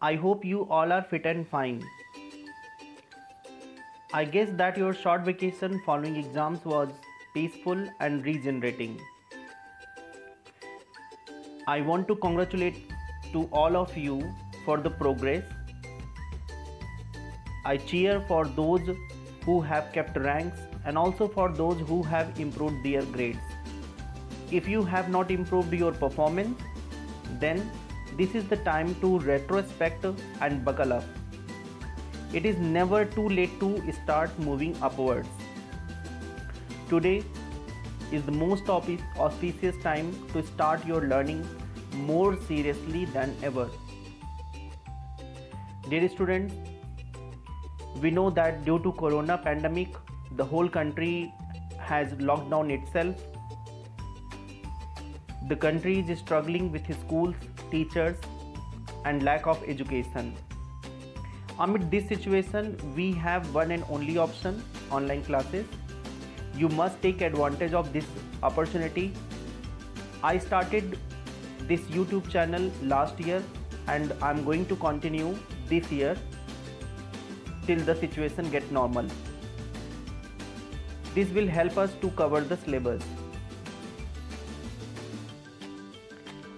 I hope you all are fit and fine. I guess that your short vacation following exams was peaceful and regenerating. I want to congratulate to all of you for the progress. I cheer for those who have kept ranks and also for those who have improved their grades. If you have not improved your performance, then this is the time to retrospect and buckle up. It is never too late to start moving upwards. Today is the most auspicious time to start your learning more seriously than ever. Dear students, we know that due to corona pandemic, the whole country has locked down itself. The country is struggling with schools, teachers, and lack of education. Amid this situation, we have one and only option online classes you must take advantage of this opportunity i started this youtube channel last year and i'm going to continue this year till the situation get normal this will help us to cover the syllabus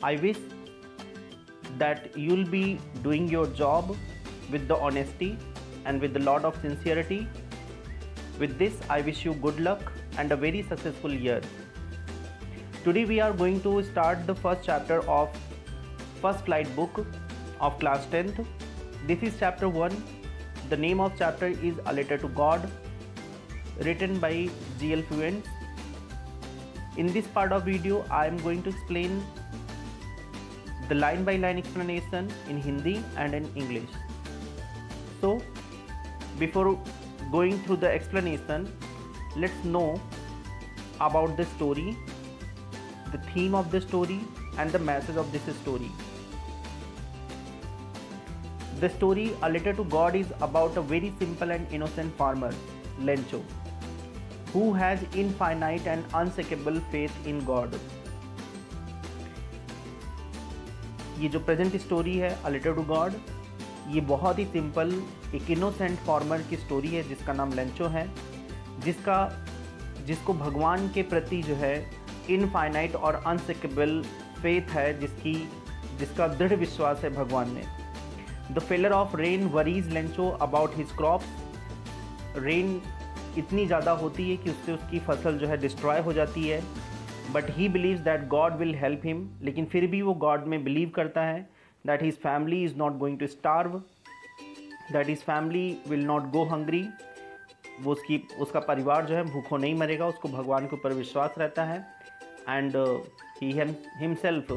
i wish that you'll be doing your job with the honesty and with a lot of sincerity with this, I wish you good luck and a very successful year. Today we are going to start the first chapter of first flight book of class 10th. This is chapter 1. The name of chapter is A Letter to God written by GL Fluent. In this part of video I am going to explain the line by line explanation in Hindi and in English. So before going through the explanation, let's know about the story, the theme of the story, and the message of this story. The story A Letter to God is about a very simple and innocent farmer, Lencho, who has infinite and unshakable faith in God. ये जो present story है अ letter to God ये बहुत ही simple एक innocent farmer की story है जिसका नाम लंचो है जिसका जिसको भगवान के प्रति जो है इनफाइनाइट और अनसिकेबल फेथ है जिसकी जिसका दृढ़ विश्वास है भगवान में the failure of rain worries Lencho about his crop rain इतनी ज़्यादा होती है कि उससे उसकी फसल जो है डिस्ट्रॉय हो जाती है but he believe that God will help him लेकिन फिर भी वो गॉड में बिलीव करता है that his family is not going to starve that his family will not go hungry वो उसकी उसका परिवार जो है भूखों नहीं मरेगा उसको भगवान के ऊपर विश्वास रहता है and he himself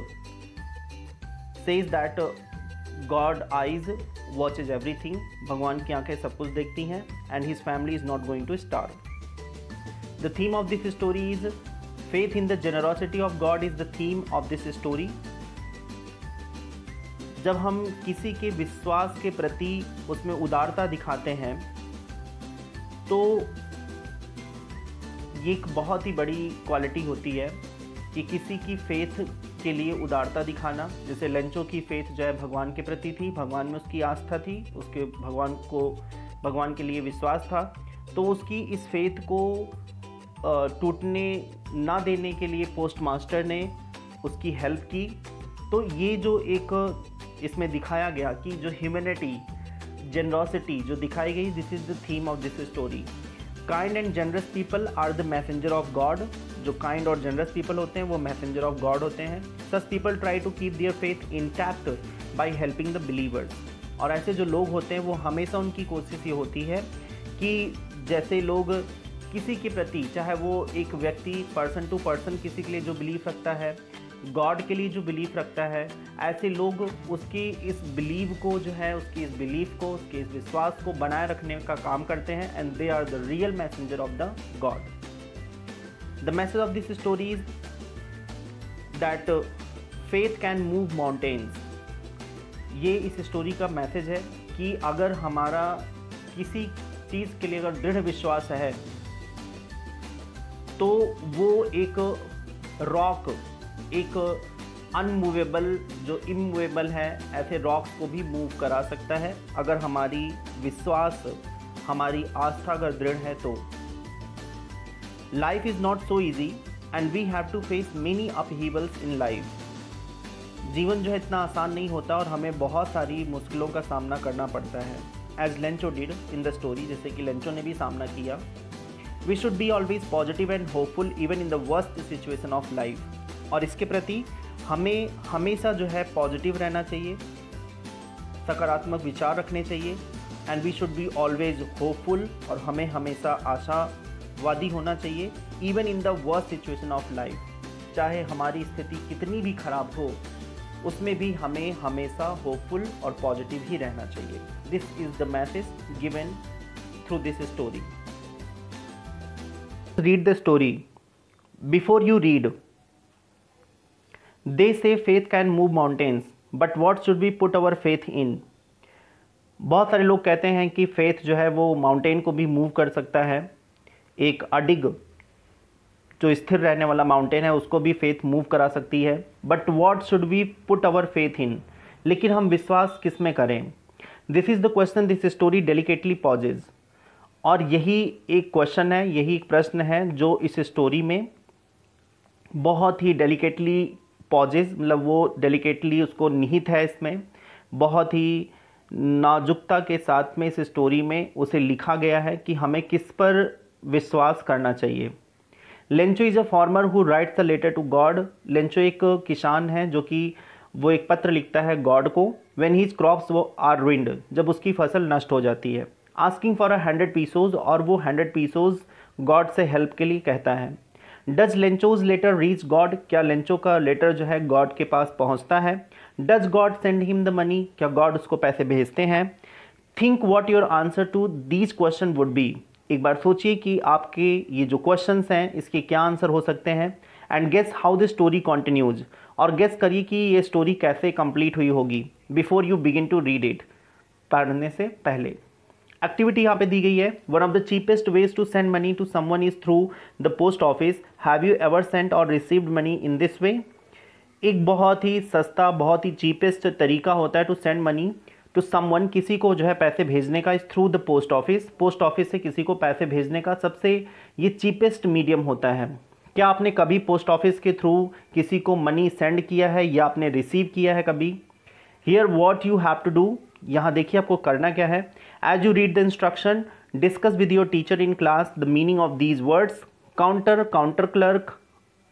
says that God eyes watch is everything भगवान की आंखें सब कुछ देखती हैं and his family is not going to starve the theme of this story is faith in the generosity of God is the theme of this story जब हम किसी के विश्वास के प्रति उसमें उदारता दिखाते हैं तो ये एक बहुत ही बड़ी क्वालिटी होती है कि किसी की फेथ के लिए उदारता दिखाना जैसे लंचों की फेथ जो है भगवान के प्रति थी भगवान में उसकी आस्था थी उसके भगवान को भगवान के लिए विश्वास था तो उसकी इस फेथ को टूटने ना देने के लिए पोस्ट मास्टर ने उसकी हेल्प की तो ये जो एक इसमें दिखाया गया कि जो ह्यूमेनिटी जेनरोसिटी जो दिखाई गई this is the theme of this story kind and generous people are the messenger of God जो काइंड और जनरस पीपल होते हैं वो मैसेंजर ऑफ गॉड होते हैं such people try to keep their faith intact by helping the believers और ऐसे जो लोग होते हैं वो हमेशा उनकी कोशिश ये होती है कि जैसे लोग किसी के प्रति चाहे वो एक व्यक्ति पर्सन टू पर्सन किसी के लिए जो बिलीव रखता है गॉड के लिए जो बिलीफ रखता है ऐसे लोग उसकी इस बिलीव को जो है उसकी इस बिलीफ को उसके इस विश्वास को बनाए रखने का काम करते हैं and they are the real messenger of the God the message of this story is that faith can move mountains ये इस स्टोरी का मैसेज है कि अगर हमारा किसी चीज़ के लिए अगर दृढ़ विश्वास है तो वो एक रॉक एक अनमूवेबल जो इमूवेबल है ऐसे रॉक्स को भी मूव करा सकता है अगर हमारी विश्वास हमारी आस्था अगर दृढ़ है तो life is not so easy and we have to face many upheavals in life जीवन जो है इतना आसान नहीं होता और हमें बहुत सारी मुश्किलों का सामना करना पड़ता है as Lencho did in the story जैसे कि लेंचो ने भी सामना किया we should be always positive and hopeful even in the worst situation of life और इसके प्रति हमें हमेशा जो है पॉजिटिव रहना चाहिए सकारात्मक विचार रखने चाहिए and we should be always hopeful और हमें हमेशा आशावादी होना चाहिए even in the worst situation of life चाहे हमारी स्थिति कितनी भी खराब हो उसमें भी हमें हमेशा होपफुल और पॉजिटिव ही रहना चाहिए this is the message given through this story read the story before you read they say faith can move mountains but what should be put our faith in बहुत सारे लोग कहते हैं कि फेथ जो है वो माउंटेन को भी मूव कर सकता है एक अडिग जो स्थिर रहने वाला माउंटेन है उसको भी फेथ मूव करा सकती है but what should be put our faith in लेकिन हम विश्वास किस में करें this is the question this story delicately poses और यही एक क्वेश्चन है यही एक प्रश्न है जो इस स्टोरी में बहुत ही डेलिकेटली पॉजेज मतलब वो डेलिकेटली उसको निहित है इसमें बहुत ही नाजुकता के साथ में इस स्टोरी में उसे लिखा गया है कि हमें किस पर विश्वास करना चाहिए Lencho is a farmer who writes a letter to God Lencho एक किसान है जो कि वो एक पत्र लिखता है गॉड को वेन हीज क्रॉप्स वो आर विंड जब उसकी फसल नष्ट हो जाती है asking for a hundred pesos और वो हंड्रेड पीसोज गॉड से हेल्प के लिए कहता है does Lencho's letter reach God क्या लेंचो का लेटर जो है गॉड के पास पहुंचता है does God send him the money क्या गॉड उसको पैसे भेजते हैं think what your answer to these question would B एक बार सोचिए कि आपके ये जो क्वेश्चन हैं इसके क्या आंसर हो सकते हैं and guess how the story continues और गेस करिए कि ये स्टोरी कैसे कंप्लीट हुई होगी before you begin to read it पढ़ने से पहले एक्टिविटी यहाँ पे दी गई है one of the cheapest ways to send money to someone is through the post office have you ever sent or received money in this way एक बहुत ही सस्ता बहुत ही चीपेस्ट तरीका होता है to send money to someone किसी को जो है पैसे भेजने का is through the post office post office से किसी को पैसे भेजने का सबसे ये चीपेस्ट मीडियम होता है क्या आपने कभी पोस्ट ऑफिस के थ्रू किसी को मनी सेंड किया है या आपने रिसीव किया है कभी here what you have to do यहाँ देखिए आपको करना क्या है as you read the instruction discuss with your teacher in class the meaning of these words counter counter clerk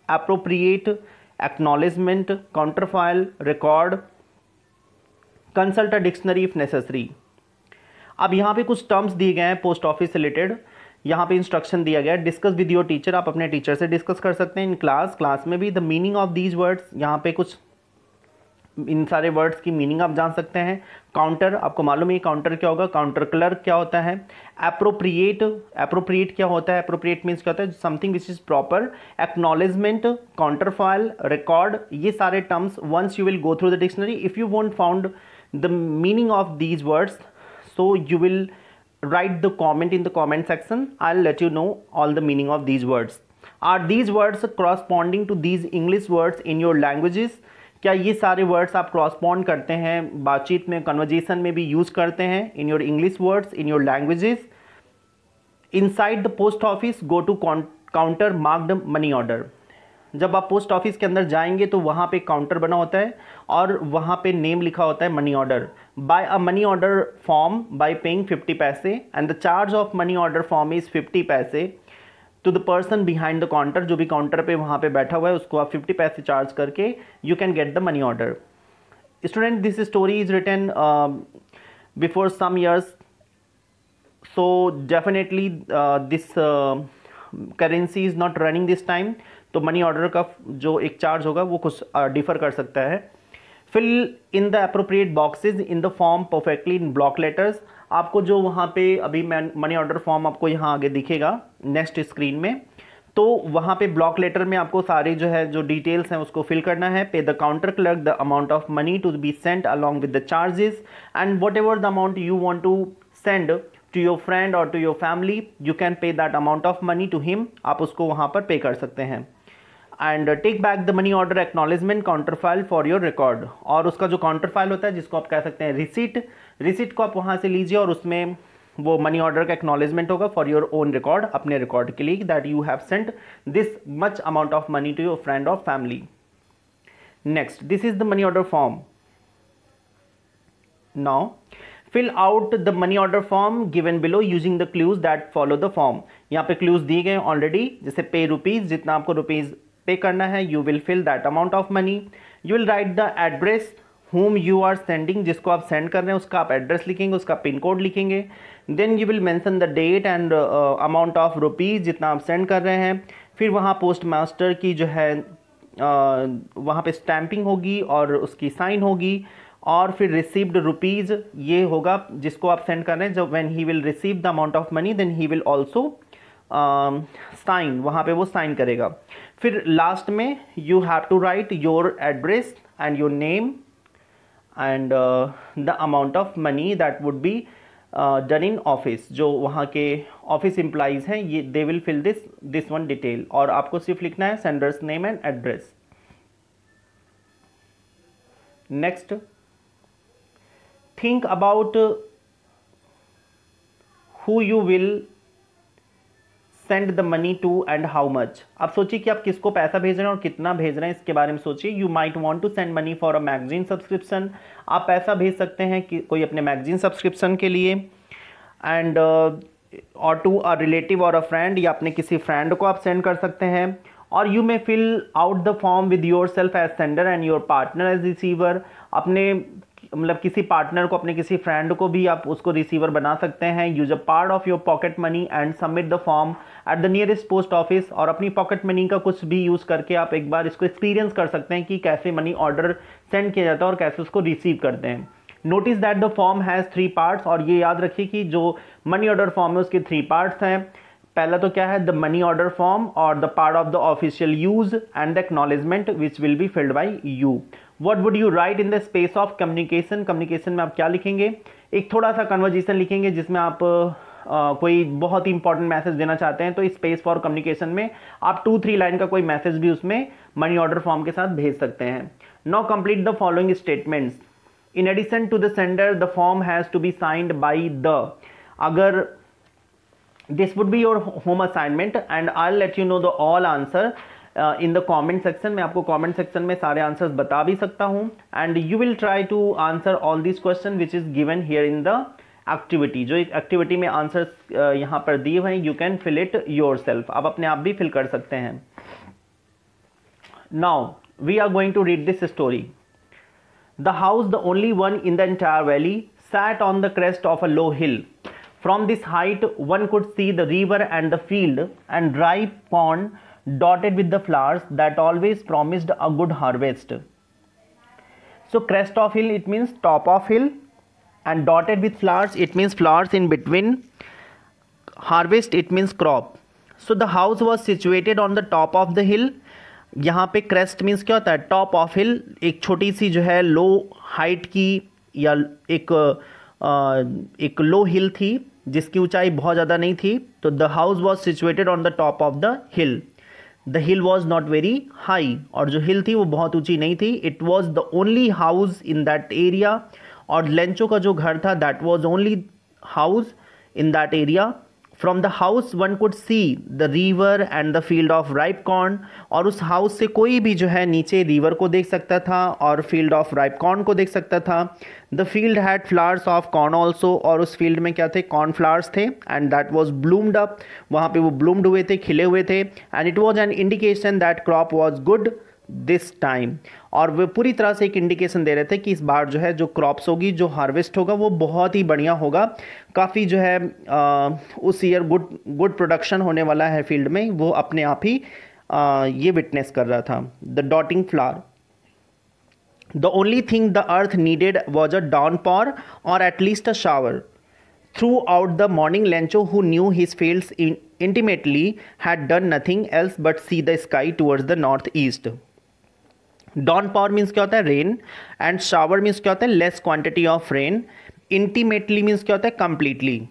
appropriate acknowledgement counter file record consult a dictionary if necessary अब यहाँ पे कुछ टर्म्स दिए गए हैं पोस्ट ऑफिस रिलेटेड यहाँ पे instruction दिया गया है डिस्कस विद योर टीचर आप अपने टीचर से डिस्कस कर सकते हैं इन क्लास क्लास में भी the meaning of these words यहाँ पे कुछ इन सारे वर्ड्स की मीनिंग आप जान सकते हैं काउंटर आपको मालूम है काउंटर क्या होगा काउंटर क्लर्क क्या होता है अप्रोप्रिएट अप्रोप्रिएट क्या होता है अप्रोप्रिएट मीन्स क्या होता है something which is proper acknowledgement counter file record ये सारे terms once you will go through the dictionary if you want found the meaning of these words so you will write the comment in the comment section I let you know all the meaning of these words are these words corresponding to these English words in your languages क्या ये सारे words आप क्रॉसपॉन्ड करते हैं बातचीत में conversation में भी यूज़ करते हैं in your English words in your languages inside the post office go to counter marked money order जब आप पोस्ट ऑफिस के अंदर जाएंगे तो वहाँ पे काउंटर बना होता है और वहाँ पे नेम लिखा होता है money order by a money order form by paying 50 पैसे and the charge of money order form is 50 पैसे to the person behind the counter जो भी काउंटर पे वहाँ पे बैठा हुआ है उसको आप फिफ्टी पैसे चार्ज करके you can get the money order student this story is written before some years so definitely this currency is not running this time तो मनी ऑर्डर का जो एक चार्ज होगा वो कुछ डिफर uh, कर सकता है fill in the appropriate boxes in the form perfectly in block letters आपको जो वहाँ पे अभी मनी ऑर्डर फॉर्म आपको यहाँ आगे दिखेगा नेक्स्ट स्क्रीन में तो वहाँ पे ब्लॉक लेटर में आपको सारे जो है जो डिटेल्स हैं उसको फिल करना है pay the counter clerk the amount of money to be sent along with the charges and whatever the amount you want to send to your friend और to your family you can pay that amount of money to him आप उसको वहाँ पर pay कर सकते हैं and take back the money order acknowledgement counter file for your record और उसका जो काउंटर फाइल होता है जिसको आप कह सकते हैं रिसीट रिसिट को आप वहाँ से लीजिए और उसमें वो मनी ऑर्डर का एक्नॉलेजमेंट होगा फॉर योर ओन रिकॉर्ड अपने रिकॉर्ड के लिए that you have sent this much amount of money to your friend और family next this is the money order form now fill out the money order form given below using the clues that follow the form यहाँ पे clues दिए गए already जैसे pay rupees जितना आपको rupees pay करना है you will fill that amount of money you will write the address whom you are sending जिसको आप सेंड कर रहे हैं उसका आप एड्रेस लिखेंगे उसका पिन कोड लिखेंगे then you will mention the date and amount of rupees जितना आप सेंड कर रहे हैं फिर वहाँ पोस्ट मास्टर की जो है uh, वहाँ पे स्टैंपिंग होगी और उसकी साइन होगी और फिर रिसीव्ड रुपीज़ ये होगा जिसको आप सेंड कर रहे हैं जब when he will receive the amount of money then he will also sign वहाँ पे वो साइन करेगा फिर लास्ट में you have to write your address and your name and the amount of money that would be done in office जो वहाँ के office employees हैं ये they will fill this this one detail और आपको सिर्फ लिखना है sender's name and address next think about who you will send the money to and how much आप सोचिए कि आप किसको पैसा भेज रहे हैं और कितना भेज रहे हैं इसके बारे में सोचिए you might want to send money for a magazine subscription आप पैसा भेज सकते हैं कि कोई अपने मैगजीन सब्सक्रिप्शन के लिए एंड और टू अ रिलेटिव और अ फ्रेंड या अपने किसी फ्रेंड को आप सेंड कर सकते हैं और you may fill out the form with yourself as sender and your partner as receiver अपने मतलब किसी पार्टनर को अपने किसी फ्रेंड को भी आप उसको रिसीवर बना सकते हैं use a part of your pocket money and submit the form at the nearest post office और अपनी पॉकेट मनी का कुछ भी यूज़ करके आप एक बार इसको एक्सपीरियंस कर सकते हैं कि कैसे मनी ऑर्डर सेंड किया जाता है और कैसे उसको रिसीव करते हैं notice that the form has three parts और ये याद रखिए कि जो मनी ऑर्डर फॉर्म है उसके थ्री पार्ट्स हैं पहला तो क्या है द मनी ऑर्डर फॉर्म और the part of the official use and the acknowledgement which will be filled by you what would you write in the space of communication communication में आप क्या लिखेंगे एक थोड़ा सा कन्वर्जेशन लिखेंगे जिसमें आप Uh, कोई बहुत ही इंपॉर्टेंट मैसेज देना चाहते हैं तो इस स्पेस फॉर कम्युनिकेशन में आप टू थ्री लाइन का कोई मैसेज भी उसमें मनी ऑर्डर फॉर्म के साथ भेज सकते हैं now complete the following statements in addition to the sender the form has to be signed by the अगर this would be your home assignment and I let you know the all answer in the comment section मैं आपको comment section में सारे answers बता भी सकता हूँ and you will try to answer all this question which is given here in the activity जो एक एक्टिविटी में आंसर्स यहाँ पर दिए हुए हैं you can fill it yourself आप अपने आप भी फिल कर सकते हैं now we are going to read this story the house the only one in the entire valley sat on the crest of a low hill from this height one could see the river and the field and dry pond dotted with the flowers that always promised a good harvest. So crest of hill it means top of hill and dotted with flowers it means flowers in between. Harvest it means crop. So the house was situated on the top of the hill. यहाँ पे crest means क्या होता है top of हिल एक छोटी सी जो है लो height की या एक एक लो हिल थी जिसकी ऊंचाई बहुत ज़्यादा नहीं थी तो the house was situated on the top of the hill the hill was not very high और जो हिल थी वो बहुत ऊंची नहीं थी it was the only house in that area और लेंचो का जो घर था that was only house in that area from the house one could see the river and the field of ripe corn और उस हाउस से कोई भी जो है नीचे रिवर को देख सकता था और फील्ड ऑफ राइप कॉर्न को देख सकता था the field had flowers of corn also और उस फील्ड में क्या थे कॉर्न फ्लावर्स थे and that was bloomed up वहाँ पर वो ब्लूम्ड हुए थे खिले हुए थे and it was an indication that crop was good this time और वे पूरी तरह से एक इंडिकेशन दे रहे थे कि इस बार जो है जो क्रॉप्स होगी जो हार्वेस्ट होगा वो बहुत ही बढ़िया होगा काफ़ी जो है आ, उस ईयर गुड गुड प्रोडक्शन होने वाला है फील्ड में वो अपने आप ही आ, ये विटनेस कर रहा था the dotting flower the only thing the earth needed was a downpour or at least a shower throughout the morning Lencho who knew his field intimately had done nothing else but see the sky towards the north east downpour means क्या होता है rain and shower means क्या होता है less quantity of rain intimately means क्या होता है completely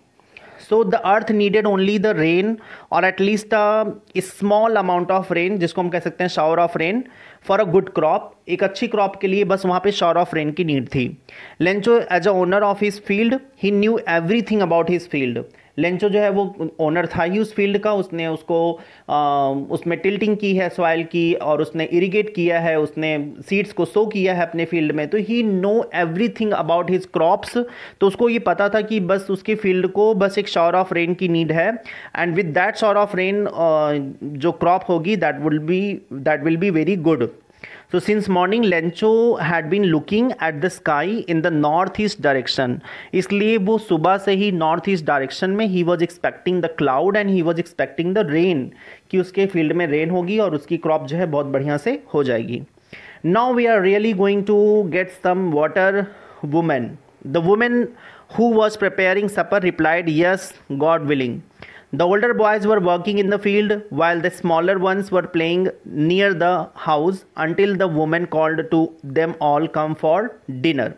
so the earth needed only the rain और at least a small amount of rain जिसको हम कह सकते हैं shower of rain for a good crop एक अच्छी क्रॉप के लिए बस वहाँ पे शावर ऑफ रेन की नीड थी Lencho as a owner of his field he knew everything about his field Lencho जो है वो ओनर था ही उस फील्ड का उसने उसको आ, उसमें टिल्टिंग की है सॉइल की और उसने इरिगेट किया है उसने सीड्स को सो किया है अपने फील्ड में तो he know everything about his crops तो उसको ये पता था कि बस उसकी फील्ड को बस एक शॉर ऑफ रेन की नीड है and with that shower of rain जो क्रॉप होगी that will be that will be very good so since morning Lencho been looking at the sky in the north east direction इसलिए वो सुबह से ही north east direction में he was expecting the cloud and he was expecting the rain कि उसके field में rain होगी और उसकी क्रॉप जो है बहुत बढ़िया से हो जाएगी now we are really going to get some water women the women who was preparing supper replied yes God willing the older boys were working in the field while the smaller ones were playing near the house until the women called to them all come for dinner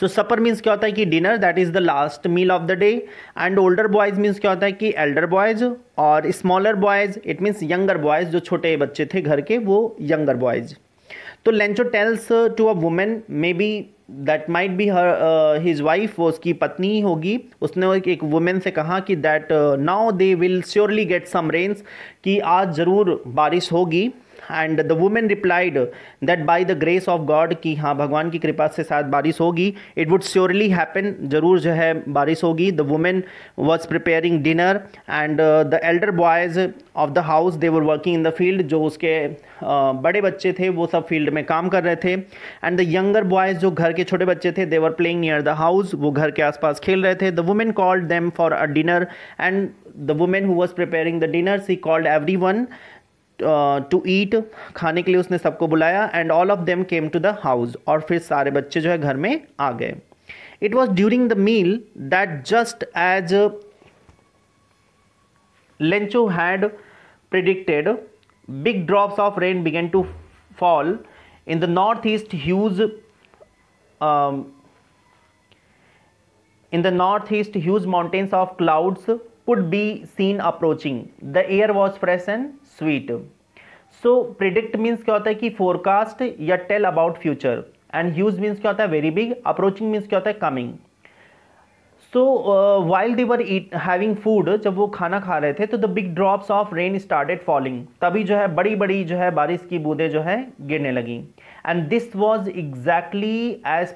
so supper means क्या होता है कि dinner that is the last meal of the day and older boys means क्या होता है कि elder boys और smaller boys it means younger boys जो छोटे बच्चे थे घर के वो यंगर बॉयज़ तो Lencho tells to a women maybe that might be her his wife वो उसकी पत्नी ही होगी उसने एक वुमेन से कहा कि that now they will surely get some rains कि आज ज़रूर बारिश होगी and the women replied that by the grace of God कि हाँ भगवान की कृपा से शायद बारिश होगी इट वुड श्योरली हैपन ज़रूर जो है बारिश होगी the women was preparing dinner and the elder boys of the house they were working in the field जो उसके uh, बड़े बच्चे थे वो सब फील्ड में काम कर रहे थे एंड द यंगर बॉयज़ जो घर के छोटे बच्चे थे they were playing near the house वो घर के आसपास खेल रहे थे the women called them for a dinner and the women who was preparing the dinner she called everyone to uh, eat खाने के लिए उसने सबको बुलाया and all of them came to the house और फिर सारे बच्चे जो है घर में आ गए it was during the meal that just as Lencho had predicted big drops of rain began to fall in the north east huge the north east huge mountains of clouds could be seen approaching the air was fresh and sweet so predict means क्या होता है कि forecast या tell about future and huge means क्या होता है very big approaching means क्या होता है coming so while they were eat having food जब वो खाना खा रहे थे तो the big drops of rain started falling तभी जो है बड़ी बड़ी जो है बारिश की बूंदें जो है गिरने लगी and this was exactly as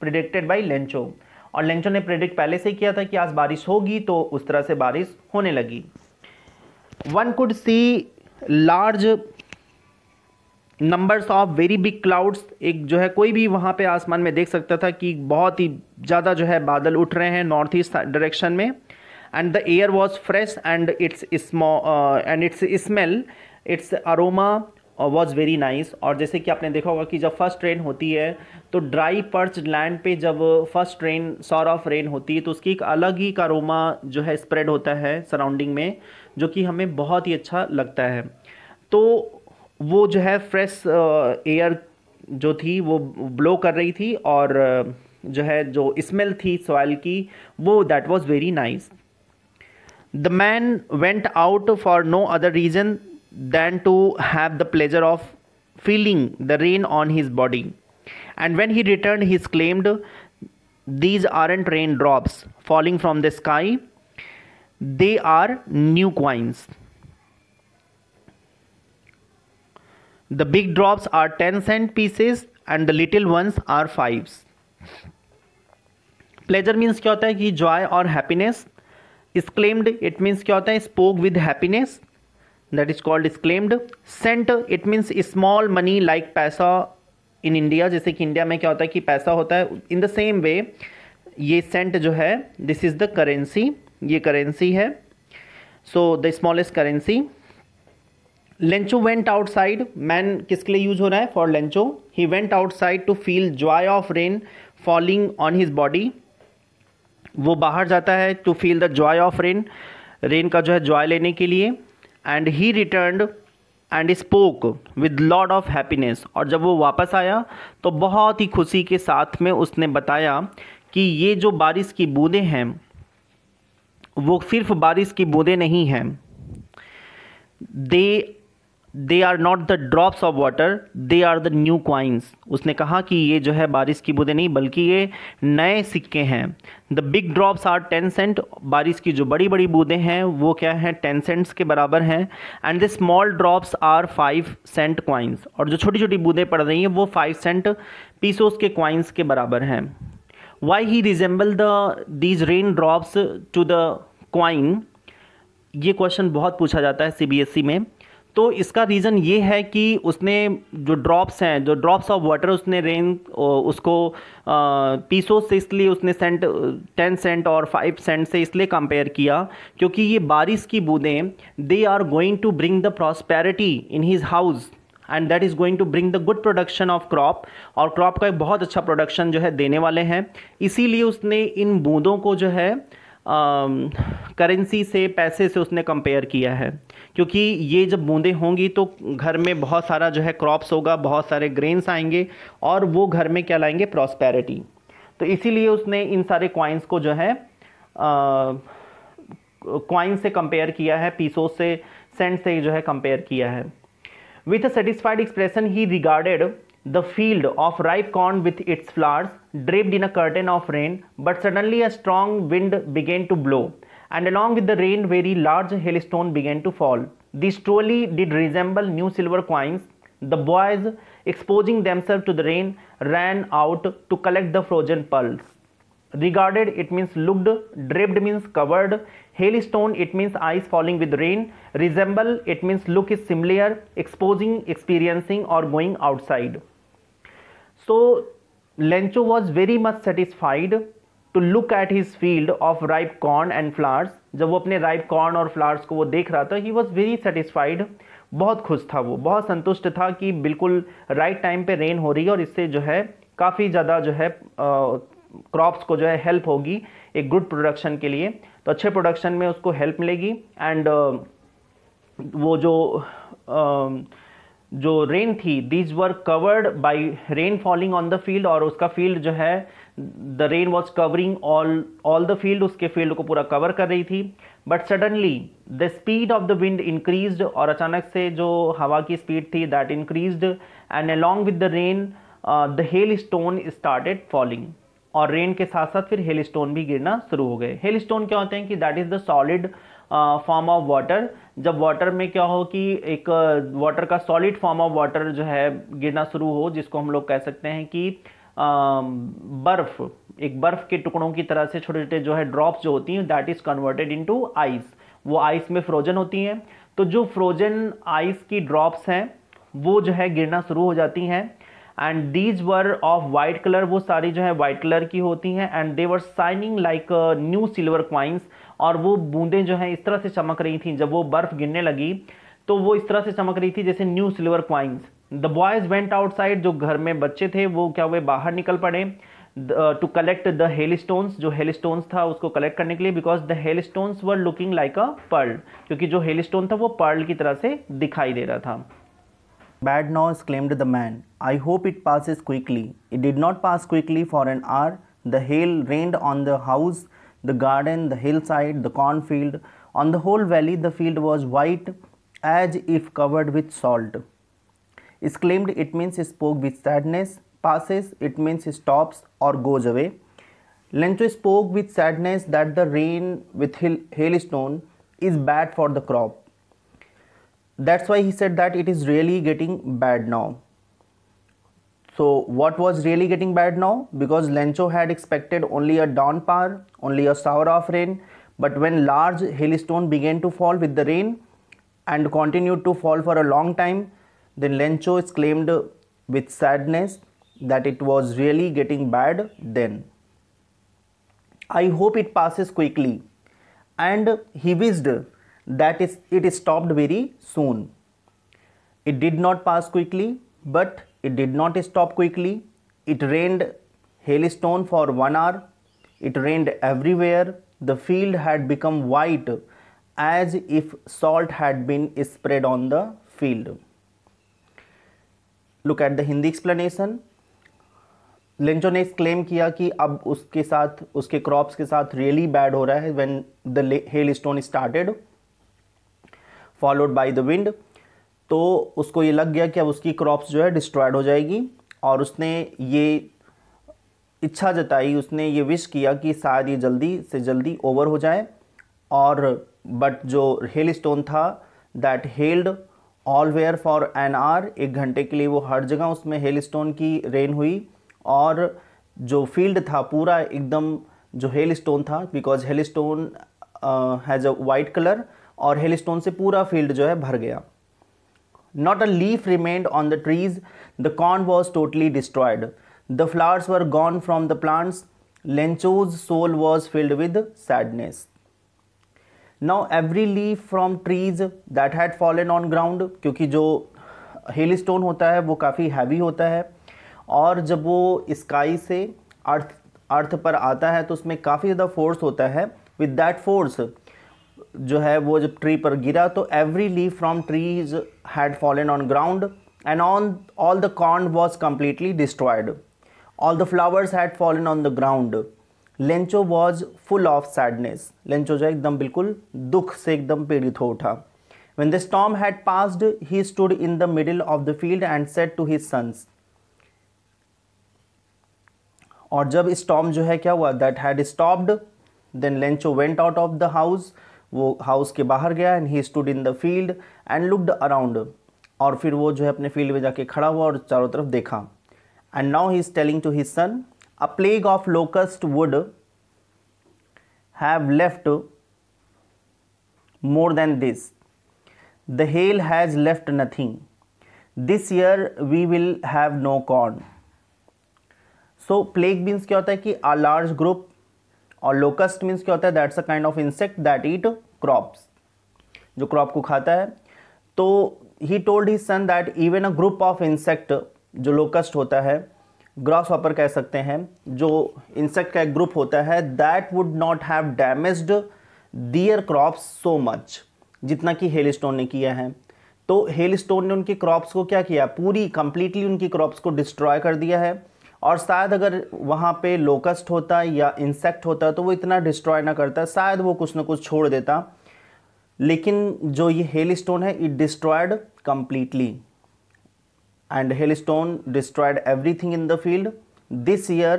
predicted by Lencho और लेंचो ने प्रिडिक्ट पहले से किया था कि आज बारिश होगी तो उस तरह से बारिश होने लगी one could see large numbers of very big clouds एक जो है कोई भी वहाँ पे आसमान में देख सकता था कि बहुत ही ज़्यादा जो है बादल उठ रहे हैं नॉर्थ ईस्ट डायरेक्शन में and the air was fresh and its smell and its smell its aroma was very nice और जैसे कि आपने देखा होगा कि जब फर्स्ट ट्रेन होती है तो ड्राई पर्च लैंड पे जब first train shower of rain होती है तो उसकी एक अलग ही करोमा जो है स्प्रेड होता है सराउंडिंग में जो कि हमें बहुत ही अच्छा लगता है तो वो जो है फ्रेश एयर जो थी वो ब्लो कर रही थी और जो है जो स्मेल थी सॉइल की वो that was very nice the man went out for no other reason than to have the pleasure of feeling the rain on his body and when he return he exclaimed these are and rain drops falling from the sky they are new coins the big drops are ten cent pieces and the little ones are five pleasure means क्या होता है कि Joy और happiness स्क्लेम्ड it means क्या होता है spoke with happiness that is called exclaimed cent it means small money like पैसा in India जैसे कि इंडिया में क्या होता है कि पैसा होता है इन द सेम वे ये सेंट जो है दिस इज द करेंसी ये करेंसी है so the smallest currency Lencho went outside man किसके लिए यूज हो रहा है for Lencho he went outside to feel joy of rain falling on his body वो बाहर जाता है to feel the joy of rain rain का जो है जॉय लेने के लिए and he return and spoke with lord of happiness और जब वो वापस आया तो बहुत ही खुशी के साथ में उसने बताया कि ये जो बारिश की बूंदें हैं वो सिर्फ बारिश की बूंदें नहीं हैं they they are not the drops of water they are the new coins उसने कहा कि ये जो है बारिश की बूंदें नहीं बल्कि ये नए सिक्के हैं the big drops are ten cent बारिश की जो बड़ी बड़ी बूंदें हैं वो क्या हैं टेन सेंट्स के बराबर हैं and the small drops are five cent coins और जो छोटी छोटी बूंदें पड़ रही हैं वो फाइव सेंट पीसोस के क्वाइंस के बराबर हैं why he resemble the these rain drops to the coin ये क्वेश्चन बहुत पूछा जाता है सीबीएसई e में तो इसका रीज़न ये है कि उसने जो ड्रॉप्स हैं जो ड्रॉप्स ऑफ वाटर उसने रेन उसको पीसो से इसलिए उसने सेंट टेन सेंट और फाइव सेंट से इसलिए कंपेयर किया क्योंकि ये बारिश की बूंदें they are going to bring the prosperity in his house and that is going to bring the good production of crop और क्रॉप का एक बहुत अच्छा प्रोडक्शन जो है देने वाले हैं इसीलिए उसने इन बूंदों को जो है करेंसी से पैसे से उसने कंपेयर किया है क्योंकि ये जब बूंदें होंगी तो घर में बहुत सारा जो है क्रॉप्स होगा बहुत सारे ग्रेन्स आएंगे और वो घर में क्या लाएंगे प्रॉस्पेरिटी तो इसीलिए उसने इन सारे क्वाइंस को जो है क्वाइन से कंपेयर किया है पीसोस से सेंट से जो है कंपेयर किया है with a satisfied expression he regarded The field of ripe corn with its flowers draped in a curtain of rain, but suddenly a strong wind began to blow, and along with the rain, very large hailstones began to fall. These truly did resemble new silver coins. The boys, exposing themselves to the rain, ran out to collect the frozen pearls. Regarded, it means looked, draped means covered, hailstone, it means ice falling with rain, resemble, it means look is similar, exposing, experiencing, or going outside. So Lencho was very much satisfied to look at his field of ripe corn and flowers जब वो अपने ripe corn और flowers को वो देख रहा था ही was very satisfied बहुत खुश था वो बहुत संतुष्ट था कि बिल्कुल राइट टाइम पे रेन हो रही है और इससे जो है काफ़ी ज़्यादा जो है क्रॉप्स को जो है हेल्प होगी एक गुड प्रोडक्शन के लिए तो अच्छे प्रोडक्शन में उसको हेल्प मिलेगी एंड uh, वो जो uh, जो रेन थी these were covered by rain falling on the field और उसका फील्ड जो है the rain was covering all all the field उसके फील्ड को पूरा कवर कर रही थी but suddenly the speed of the wind increase और अचानक से जो हवा की स्पीड थी that increase and along with the rain the hailstone started falling और रेन के साथ साथ फिर हेल स्टोन भी गिरना शुरू हो गए हेल स्टोन क्या होते हैं कि that is the solid form of water जब वाटर में क्या हो कि एक वाटर का सॉलिड फॉर्म ऑफ वाटर जो है गिरना शुरू हो जिसको हम लोग कह सकते हैं कि बर्फ़ एक बर्फ़ के टुकड़ों की तरह से छोटे छोटे जो है ड्रॉप्स जो होती हैं that is converted into ice वो आइस में फ्रोजन होती हैं तो जो फ्रोजन आइस की ड्रॉप्स हैं वो जो है गिरना शुरू हो जाती हैं and these were of white colour वो सारी जो है वाइट कलर की होती हैं and they were shining like new silver coins और वो बूंदें जो हैं इस तरह से चमक रही थी जब वो बर्फ़ गिरने लगी तो वो इस तरह से चमक रही थी जैसे new silver coins the boys went outside जो घर में बच्चे थे वो क्या हुए बाहर निकल पड़े to collect the hail stones जो हेल स्टोन्स था उसको कलेक्ट करने के लिए because the hailstones were looking like a pearl क्योंकि जो हेल स्टोन था वो पर्ल की तरह से दिखाई दे रहा था bad now exclaimed the man I hope it passes quickly it did not pass quickly for an hour the hail rained on the house the garden, the hillside, the cornfield. On the whole valley, the field was white as if covered with salt. Exclaimed, it means he spoke with sadness. Passes, it means he stops or goes away. Lencho spoke with sadness that the rain with hailstone is bad for the crop. That's why he said that it is really getting bad now. So what was really getting bad now? Because Lencho had expected only a downpour only a shower of rain. But when large hailstone began to fall with the rain and continued to fall for a long time, then Lencho exclaimed with sadness that it was really getting bad then. I hope it passes quickly. And he wished that it stopped very soon. It did not pass quickly, but it did not stop quickly. It rained hailstone for one hour It rained everywhere. The field had become white as if salt had been spread on the field. Look at the Hindi explanation. Lencho ने claim किया कि अब उसके साथ उसके crops के साथ really bad हो रहा है when the hailstone started followed by the wind तो उसको ये लग गया कि अब उसकी क्रॉप्स जो है डिस्ट्रॉयड हो जाएगी और उसने ये इच्छा जताई उसने ये विश किया कि शायद ये जल्दी से जल्दी ओवर हो जाए और बट जो हेल स्टोन था that hailed all where for an hour एक घंटे के लिए वो हर जगह उसमें हेल स्टोन की रेन हुई और जो फील्ड था पूरा एकदम जो हेल स्टोन था because hailstone has a white colour और हेल स्टोन से पूरा फील्ड जो है भर गया not a leaf remained on the trees the corn was totally destroyed the flowers were gone from the plants Lencho's soul was filled with sadness now every leave from trees that had fallen on ground क्योंकि जो हिल stone होता है वो काफ़ी heavy होता है और जब वो स्काई से अर्थ अर्थ पर आता है तो उसमें काफ़ी ज़्यादा फोर्स होता है विद डैट फोर्स जो है वो जब ट्री पर गिरा तो every leave from trees had fallen on ground and on all the कॉन्ड was completely destroyed All the flowers had fallen on the ground. Lencho was full of sadness Lencho जो एकदम बिल्कुल दुख से एकदम पीड़ित हो उठा when the storm had passed he stood in the middle of the field and said to his sons और जब स्टॉम जो है क्या हुआ that had stopped then Lencho went out of the house वो हाउस के बाहर गया and he stood in the field and looked around और फिर वो जो है अपने फील्ड में जाके खड़ा हुआ और चारों तरफ देखा and now he is telling to his son a plague of locust would have left more than this the hail has left nothing this year we will have no corn so plague means kya hota hai ki a large group or locust means kya hota hai that's a kind of insect that eat crops jo crop ko khata hai तो he told his son that even a group of insect जो locust होता है gross ऑपर कह सकते हैं जो insect का एक ग्रुप होता है that would not have damaged their crops so much जितना कि हेल स्टोन ने किया है तो हेल स्टोन ने उनकी क्रॉप्स को क्या किया पूरी कंप्लीटली उनकी क्रॉप्स को डिस्ट्रॉय कर दिया है और शायद अगर वहाँ पे लोकस्ट होता या इंसेक्ट होता तो वो इतना डिस्ट्रॉय ना करता शायद वो कुछ ना कुछ छोड़ देता लेकिन जो ये हेल स्टोन है it destroyed completely and hailstone destroyed everything in the field this year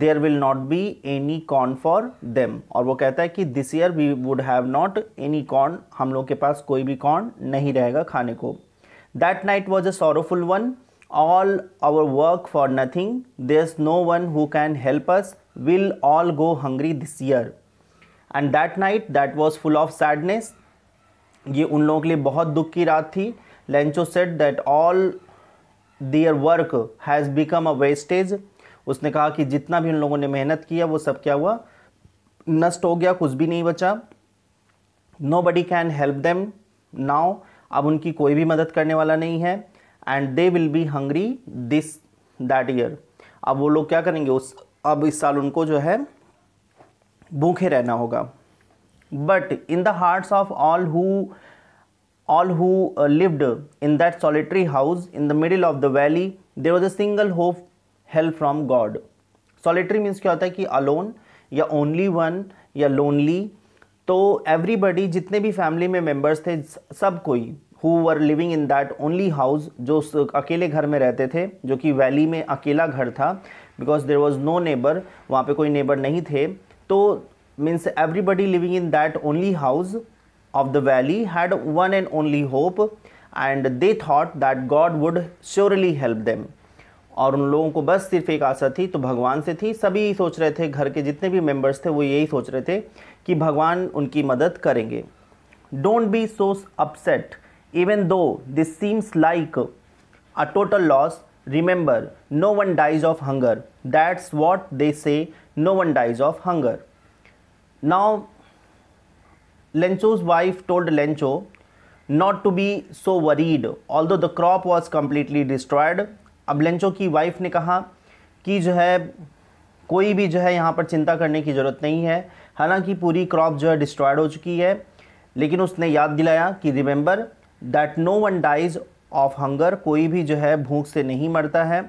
there will not be any corn for them और वो कहता है कि this year we would have not any corn हम लोग के पास कोई भी कॉन नहीं रहेगा खाने को that night was a sorrowful one all our work for nothing there is no one who can help us will all go hungry this year and that night that was full of sadness ये उन लोगों के लिए बहुत दुख की रात थी Lencho said that all their work has become a wastage उसने कहा कि जितना भी उन लोगों ने मेहनत किया वो सब क्या हुआ नष्ट हो गया कुछ भी नहीं बचा nobody can help them now अब उनकी कोई भी मदद करने वाला नहीं है and they will be hungry this that year अब वो लोग क्या करेंगे उस अब इस साल उनको जो है भूखे रहना होगा but in the hearts of all who all who uh, lived in that solitary house in the middle of the valley there was a single hope help from god solitary means क्या होता है कि alone या only one या lonely तो everybody जितने भी family में members थे सब कोई who were living in that only house जो अकेले घर में रहते थे जो कि वैली में अकेला घर था because there was no neighbour वहाँ पे कोई नेबर नहीं थे तो means everybody living in that only house of the valley had one and only hope and they thought that God would surely help them और उन लोगों को बस सिर्फ एक आशा थी तो भगवान से थी सभी यही सोच रहे थे घर के जितने भी मेंबर्स थे वो यही सोच रहे थे कि भगवान उनकी मदद करेंगे don't be so upset even though this seems like a total loss remember no one dies of hunger that's what they say no one dies of hunger now Lencho's wife told Lencho not to be so worried, although the crop was completely destroyed. अब लेंचो की wife ने कहा कि जो है कोई भी जो है यहाँ पर चिंता करने की ज़रूरत नहीं है हालांकि पूरी क्रॉप जो है डिस्ट्रॉयड हो चुकी है लेकिन उसने याद दिलाया कि remember that no one dies of hunger कोई भी जो है भूख से नहीं मरता है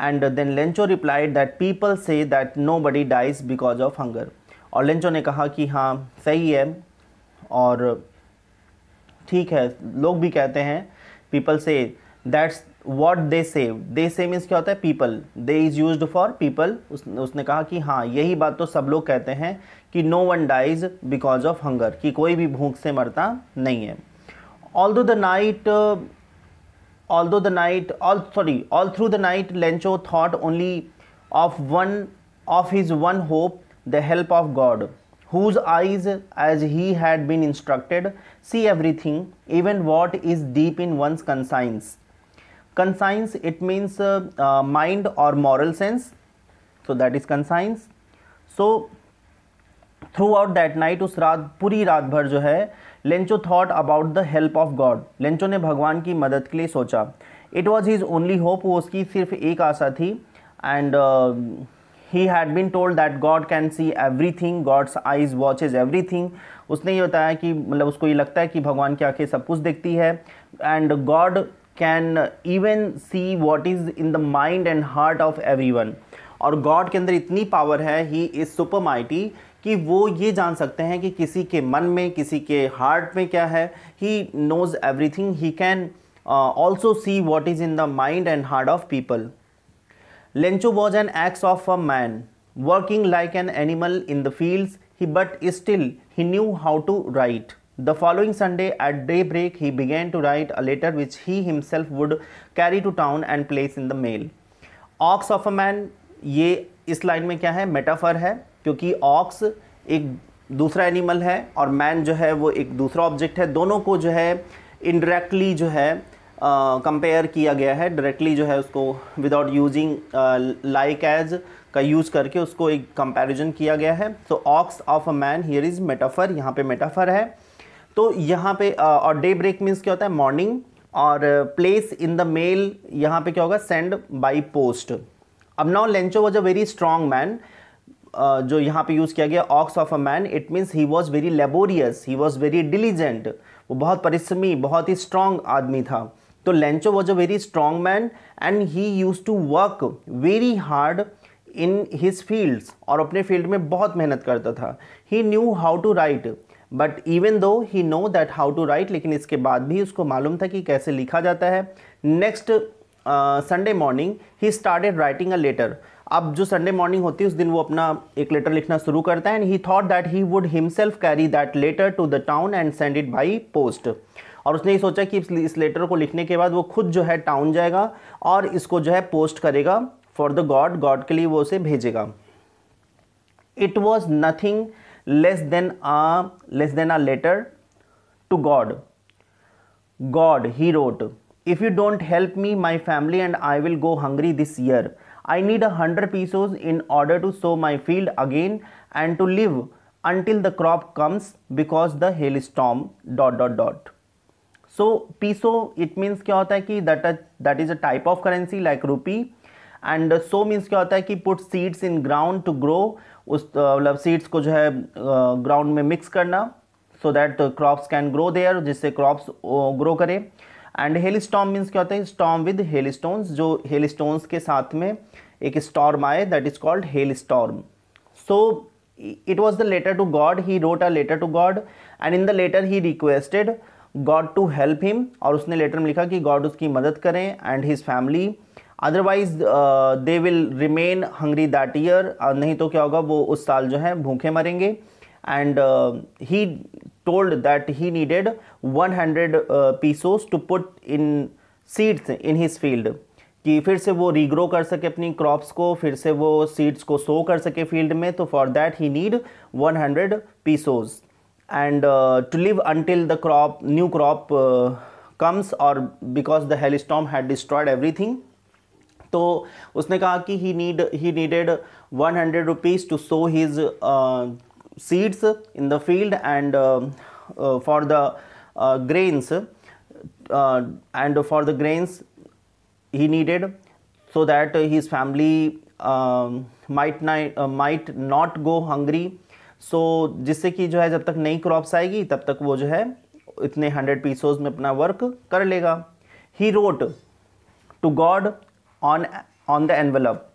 and then Lencho replied that people say that nobody dies because of hunger और लेंचो ने कहा कि हाँ सही है और ठीक है लोग भी कहते हैं पीपल से दैट्स वॉट दे से दे से मीन्स क्या होता है people they is use for people उसने कहा कि हाँ यही बात तो सब लोग कहते हैं कि no one dies because of hunger कि कोई भी भूख से मरता नहीं है all though the night all though the night all sorry all through the night Lencho thought only of one of his one hope the help of God whose eyes as he had been instructed see everything even what is deep in one's conscience conscience it means uh, uh, mind or moral sense so that is conscience so through that night उस रात पूरी रात भर जो है Lencho thought about the help of God Lencho ने भगवान की मदद के लिए सोचा it was his only hope वो उसकी सिर्फ एक आशा थी and uh, he had been told that God can see everything God's eyes watches everything उसने ये बताया कि मतलब उसको ये लगता है कि भगवान की आंखें सब कुछ देखती है and God can even see what is in the mind and heart of every one और गॉड के अंदर इतनी पावर है ही इज़ सुपर माइटी कि वो ये जान सकते हैं कि किसी के मन में किसी के हार्ट में क्या है he knows everything he can also see what is in the mind and heart of people Lencho was an ox of a man working like an animal in the fields he but still he knew how to write the following Sunday at daybreak he began to write a letter which he himself would carry to town and place in the mail ox of a man ये इस line में क्या है metaphor है क्योंकि aux एक दूसरा animal है और मैन जो है वो एक दूसरा ऑब्जेक्ट है दोनों को जो है इनडायरेक्टली जो है कंपेयर किया गया है डायरेक्टली जो है उसको विदाउट यूजिंग लाइक एज का यूज़ करके उसको एक कंपैरिजन किया गया है so ox of a man here is metaphor यहाँ पे मेटाफर है तो यहाँ पे uh, और डे ब्रेक मीन्स क्या होता है मॉर्निंग और प्लेस इन द मेल यहाँ पे क्या होगा सेंड बाई पोस्ट अब now Lencho was a very strong man जो यहाँ पे यूज़ किया गया ox of a man it means he was very laborious he was very diligent वो बहुत परिश्रमी बहुत ही स्ट्रांग आदमी था तो Lencho was a very strong man and he used to work very hard in his fields और अपने फील्ड में बहुत मेहनत करता था he knew how to write but even though he know that how to write लेकिन इसके बाद भी उसको मालूम था कि कैसे लिखा जाता है next Sunday morning he started writing a letter अब जो संडे मॉर्निंग होती है उस दिन वो अपना एक लेटर लिखना शुरू करता है and he thought that he would himself carry that letter to the town and send it by post और उसने ये सोचा कि इस लेटर को लिखने के बाद वो खुद जो है टाउन जाएगा और इसको जो है पोस्ट करेगा फॉर द गॉड गॉड के लिए वो उसे भेजेगा it was nothing less than a less than a letter to God God he wrote if you don't help me my family and I will go hungry this year I need a hundred pesos in order to sow my field again and to live until the crop comes because the hail storm dot dot dot so peso it means क्या होता है कि that that is a type of currency like rupee and sow means क्या होता है कि put seeds in ground to grow उस मतलब सीड्स को जो है ग्राउंड uh, में मिक्स करना so that crops can grow there जिससे क्रॉप्स ग्रो करें एंड हेल स्टॉम मीन्स क्या होता है स्टॉम विद हेल स्टोन्स जो हेल स्टोन्स के साथ में एक स्टॉर्म आए that is called hail storm so it was the letter to God he wrote a letter to God and in the letter he requested God to help him और उसने letter में लिखा कि गॉड उसकी मदद करें and his family otherwise they will remain hungry that year नहीं तो क्या होगा वो उस साल जो है भूखे मरेंगे and he told that he needed one hundred pesos to put in seeds in his field कि फिर से वो रीग्रो कर सके अपनी क्रॉप्स को फिर से वो सीड्स को सो कर सके फील्ड में तो for that he need one hundred pesos and uh, to live until the crop new crop uh, comes or because the hailstorm had destroyed everything so usne kaha ki he need he needed 100 rupees to sow his uh, seeds in the field and for the grains and for the grains he needed so that his family um, might not might not go hungry so so, जिससे कि जो है जब तक नई crops आएगी तब तक वो जो है इतने हंड्रेड पीसोज में अपना वर्क कर लेगा he wrote to God on on the envelope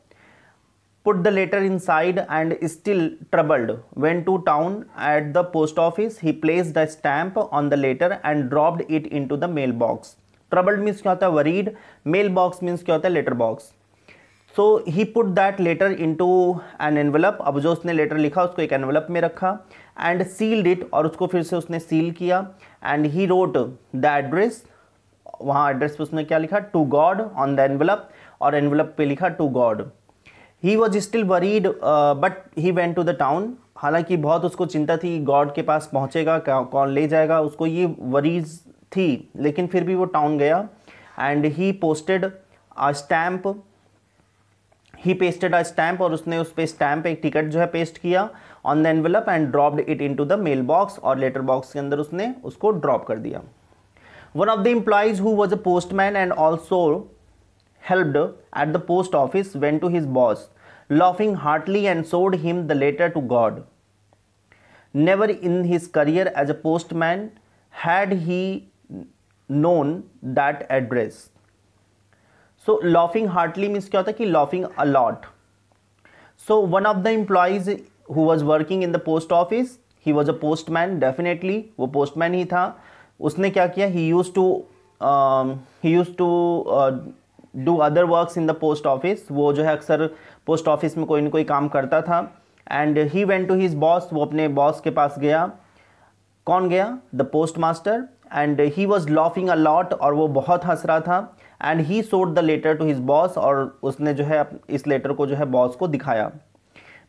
put the letter inside and still troubled went to town at the post office he place the stamp on the letter and dropped it into the mail box troubled means क्या होता है worried mail box means क्या होता है letter box so he put that letter into an envelope अब जो उसने letter लिखा उसको एक एनवलप में रखा एंड सील्ड इट और उसको फिर से उसने सील किया and he wrote the address वहाँ एड्रेस पे उसने क्या लिखा to God on the envelope और एनवलप पे लिखा to God he was still worried but he went to the town हालांकि बहुत उसको चिंता थी गॉड के पास पहुँचेगा कौन ले जाएगा उसको ये वरीज थी लेकिन फिर भी वो टाउन गया and he posted a stamp he pasted a stamp और उसने उस पर स्टैम्प एक टिकट जो है पेस्ट किया on the envelope and dropped it to the mail box और लेटर बॉक्स के अंदर उसने उसको ड्रॉप कर दिया one of the employees who was a postman and also helped at the post office went to his boss laughing heartily and showed him the letter to God never in his career as a postman had he known that address so laughing heartily means क्या होता है कि laughing a lot so one of the employees who was working in the post office he was a postman definitely वो postman ही था उसने क्या किया he use to he use to do other work in the post office वो जो है अक्सर पोस्ट ऑफिस में कोई ना कोई काम करता था and he went to his boss वो अपने बॉस के पास गया कौन गया the post master and he was laughing a lot और वो बहुत हंस रहा था and he showed the letter to his boss और उसने जो है इस लेटर को जो है बॉस को दिखाया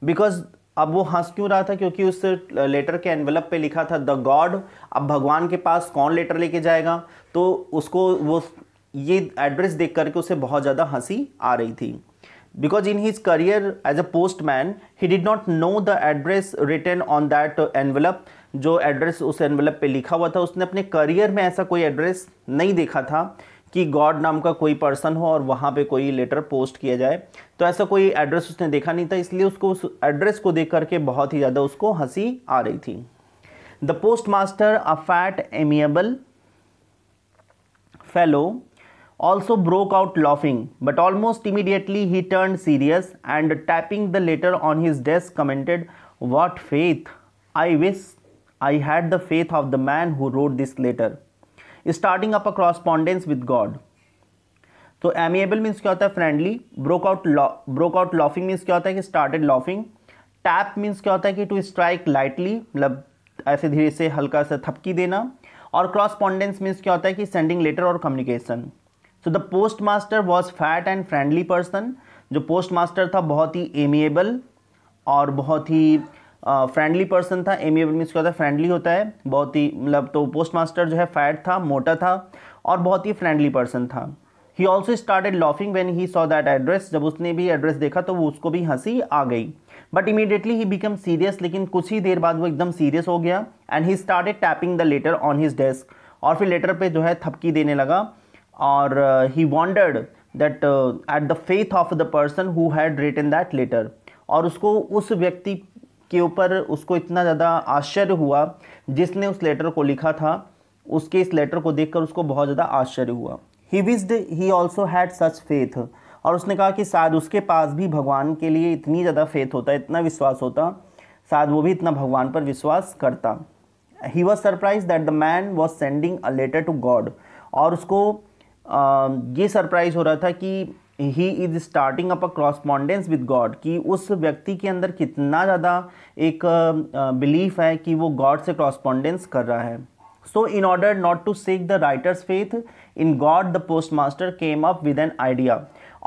बिकॉज अब वो हंस क्यों रहा था क्योंकि उस लेटर के एनवलप पे लिखा था द गॉड अब भगवान के पास कौन लेटर लेके जाएगा तो उसको वो ये एड्रेस देख करके उसे बहुत ज़्यादा हंसी आ रही थी in his career as a post man he did not know the address written on that envelope जो एड्रेस उस एनवलप पे लिखा हुआ था उसने अपने करियर में ऐसा कोई एड्रेस नहीं देखा था कि गॉड नाम का कोई पर्सन हो और वहाँ पे कोई लेटर पोस्ट किया जाए तो ऐसा कोई एड्रेस उसने देखा नहीं था इसलिए उसको उस एड्रेस को देख करके बहुत ही ज़्यादा उसको हंसी आ रही थी the post master a fat amiable fellow also broke out laughing but almost immediately he turn serious and tapping the letter on his desk commented what faith I wish I had the faith of the man who wrote this letter starting up a correspondence with God तो amiable means क्या होता है friendly broke out broke out laughing means क्या होता है कि started laughing tap means क्या होता है कि टू स्ट्राइक लाइटली मतलब ऐसे धीरे से हल्का सा थपकी देना और क्रॉस्पॉन्डेंस मीन्स क्या होता है कि सेंडिंग लेटर और communication so the post master was fat and friendly person जो पोस्ट मास्टर था बहुत ही एमिएबल और बहुत ही फ्रेंडली पर्सन था एमिएबल मीन्स क्या होता है फ्रेंडली होता है बहुत ही मतलब तो पोस्ट मास्टर जो है फैट था मोटा था और बहुत ही फ्रेंडली पर्सन था he also started laughing when he saw that address जब उसने भी एड्रेस देखा तो वो उसको भी हंसी आ गई but immediately he become serious लेकिन कुछ ही देर बाद वो एकदम सीरियस हो गया and he started tapping the letter on his desk और फिर लेटर पे जो है थपकी देने लगा और he wondered that at the faith of the person who had written that letter और उसको उस व्यक्ति के ऊपर उसको इतना ज़्यादा आश्चर्य हुआ जिसने उस लेटर को लिखा था उसके इस लेटर को देखकर उसको बहुत ज़्यादा आश्चर्य हुआ he wished he also had such faith और उसने कहा कि शायद उसके पास भी भगवान के लिए इतनी ज़्यादा फेथ होता इतना विश्वास होता शायद वो भी इतना भगवान पर विश्वास करता he was surprise that the man was sending a letter to God और उसको आ, ये सरप्राइज हो रहा था कि he is starting up a correspondence with God कि उस व्यक्ति के अंदर कितना ज़्यादा एक बिलीफ है कि वो गॉड से क्रॉस्पॉन्डेंस कर रहा है so in order not to shake the writer's faith in God the post master came up with an idea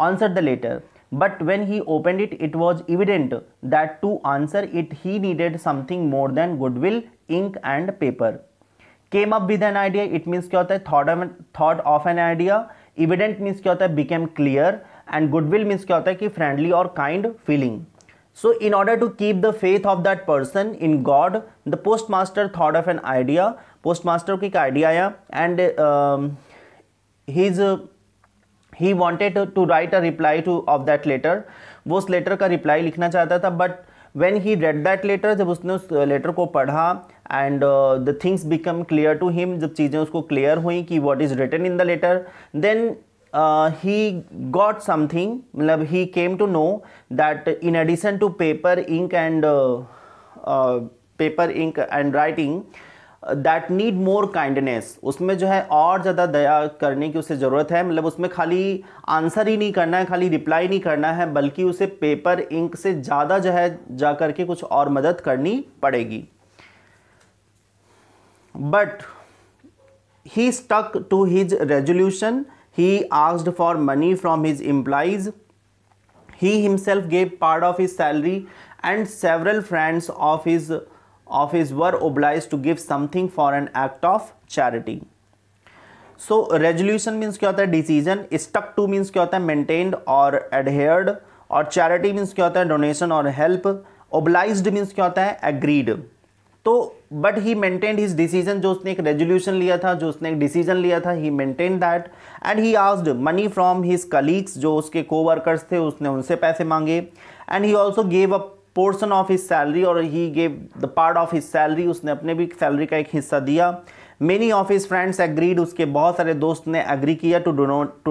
answer the letter but when he open it it was evident that to answer it he needed something more than goodwill ink and paper came up with an idea it means क्या होता है thought of an idea evident means क्या होता है became clear and goodwill means क्या होता है कि फ्रेंडली और kind feeling so in order to keep the faith of that person in God the post master thought of an idea post master को एक आइडिया आया and his he wanted to write a reply to of that letter वो उस letter का reply लिखना चाहता था but when he read that letter जब उसने उस लेटर uh, को पढ़ा and the things become clear to him जब चीज़ें उसको क्लियर हुई कि what is written in the letter then he got something मतलब he came to know that in addition to paper ink and paper ink and writing that need more kindness उसमें जो है और ज़्यादा दया करने की उसे ज़रूरत है मतलब उसमें खाली आंसर ही नहीं करना है खाली रिप्लाई नहीं करना है बल्कि उसे पेपर इंक से ज़्यादा जो है जा करके कुछ और मदद करनी पड़ेगी but he stuck to his resolution he asked for money from his employees he himself gave part of his salary and several friends of his of his were obliged to give something for an act of charity so resolution means क्या होता है decision stuck two means क्या होता है maintained और एडहेयर्ड और charity means क्या होता है डोनेशन और हेल्प ओब्लाइज मीन्स क्या होता है एग्रीड तो but he maintain his decision जो उसने एक रेजोल्यूशन लिया था जो उसने एक डिसीजन लिया था he maintain that and he asked money from his colleagues जो उसके को वर्कर्स थे उसने उनसे पैसे मांगे and he also gave a portion of his salary और he gave the part of his salary उसने अपने भी सैलरी का एक हिस्सा दिया many of his friends agreed उसके बहुत सारे दोस्त ने एग्री किया टू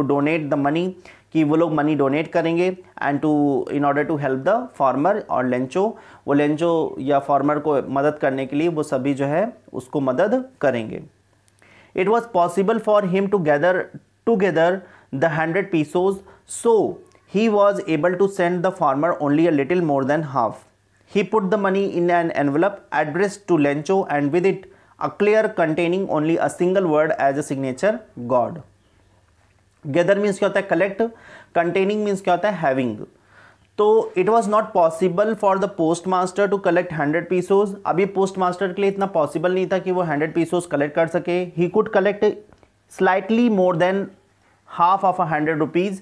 डोनेट द मनी कि वो लोग मनी डोनेट करेंगे and to in order to help the farmer और लेंचो वो लेंचो या फार्मर को मदद करने के लिए वो सभी जो है उसको मदद करेंगे it was possible for him to gather together the hundred pesos so he was able to send the farmer only a little more than half he put the money in an envelope address to Lencho and with it a clear containing only a single word as a signature God gather means क्या होता है collect containing means क्या होता है having तो it was not possible for the post master to collect hundred pesos अभी post master के लिए इतना पॉसिबल नहीं था कि वो हंड्रेड पीसोज कलेक्ट कर सके he could collect slightly more than half of a hundred rupees